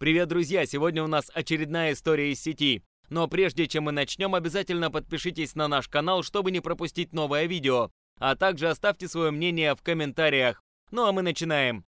Привет, друзья! Сегодня у нас очередная история из сети. Но прежде чем мы начнем, обязательно подпишитесь на наш канал, чтобы не пропустить новое видео. А также оставьте свое мнение в комментариях. Ну а мы начинаем.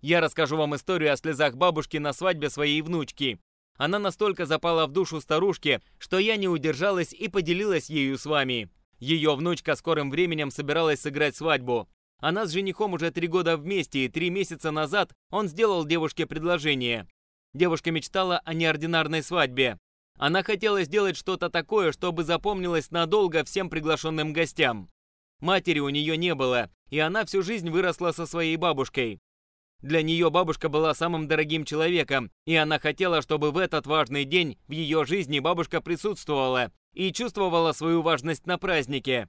Я расскажу вам историю о слезах бабушки на свадьбе своей внучки. Она настолько запала в душу старушки, что я не удержалась и поделилась ею с вами. Ее внучка скорым временем собиралась сыграть свадьбу. Она с женихом уже три года вместе, и три месяца назад он сделал девушке предложение. Девушка мечтала о неординарной свадьбе. Она хотела сделать что-то такое, чтобы запомнилось надолго всем приглашенным гостям. Матери у нее не было, и она всю жизнь выросла со своей бабушкой. Для нее бабушка была самым дорогим человеком, и она хотела, чтобы в этот важный день в ее жизни бабушка присутствовала и чувствовала свою важность на празднике.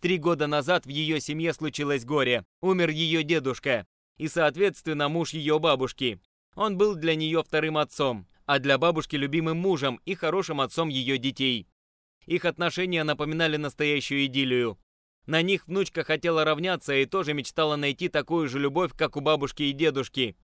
Три года назад в ее семье случилось горе, умер ее дедушка, и, соответственно, муж ее бабушки. Он был для нее вторым отцом, а для бабушки любимым мужем и хорошим отцом ее детей. Их отношения напоминали настоящую идиллию. На них внучка хотела равняться и тоже мечтала найти такую же любовь, как у бабушки и дедушки.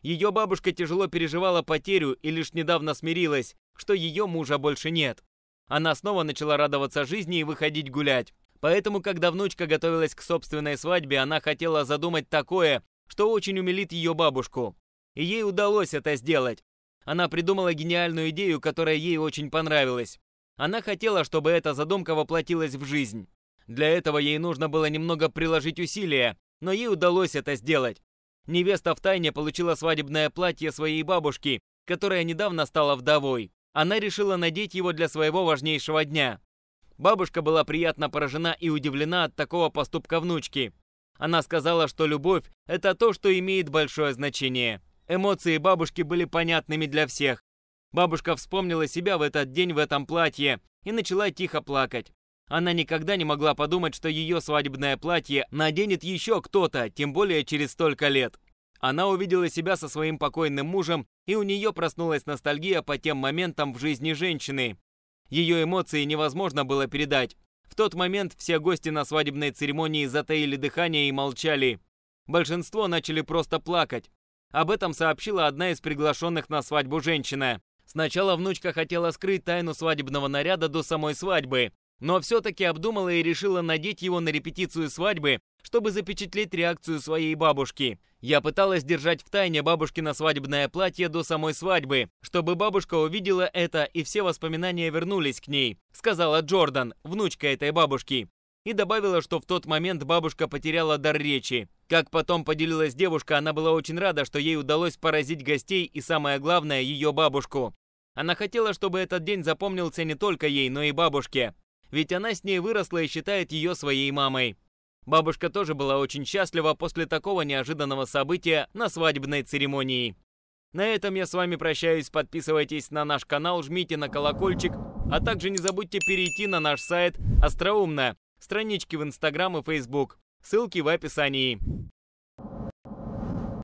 Ее бабушка тяжело переживала потерю и лишь недавно смирилась, что ее мужа больше нет. Она снова начала радоваться жизни и выходить гулять. Поэтому, когда внучка готовилась к собственной свадьбе, она хотела задумать такое, что очень умилит ее бабушку. И ей удалось это сделать. Она придумала гениальную идею, которая ей очень понравилась. Она хотела, чтобы эта задумка воплотилась в жизнь. Для этого ей нужно было немного приложить усилия, но ей удалось это сделать. Невеста в тайне получила свадебное платье своей бабушки, которая недавно стала вдовой. Она решила надеть его для своего важнейшего дня. Бабушка была приятно поражена и удивлена от такого поступка внучки. Она сказала, что любовь – это то, что имеет большое значение. Эмоции бабушки были понятными для всех. Бабушка вспомнила себя в этот день в этом платье и начала тихо плакать. Она никогда не могла подумать, что ее свадебное платье наденет еще кто-то, тем более через столько лет. Она увидела себя со своим покойным мужем, и у нее проснулась ностальгия по тем моментам в жизни женщины. Ее эмоции невозможно было передать. В тот момент все гости на свадебной церемонии затаили дыхание и молчали. Большинство начали просто плакать. Об этом сообщила одна из приглашенных на свадьбу женщина. Сначала внучка хотела скрыть тайну свадебного наряда до самой свадьбы, но все-таки обдумала и решила надеть его на репетицию свадьбы, чтобы запечатлеть реакцию своей бабушки. Я пыталась держать в тайне бабушки на свадебное платье до самой свадьбы, чтобы бабушка увидела это и все воспоминания вернулись к ней, сказала Джордан, внучка этой бабушки. И добавила, что в тот момент бабушка потеряла дар речи. Как потом поделилась девушка, она была очень рада, что ей удалось поразить гостей и, самое главное, ее бабушку. Она хотела, чтобы этот день запомнился не только ей, но и бабушке. Ведь она с ней выросла и считает ее своей мамой. Бабушка тоже была очень счастлива после такого неожиданного события на свадебной церемонии. На этом я с вами прощаюсь. Подписывайтесь на наш канал, жмите на колокольчик, а также не забудьте перейти на наш сайт «Остроумно», странички в Инстаграм и Фейсбук. Ссылки в описании.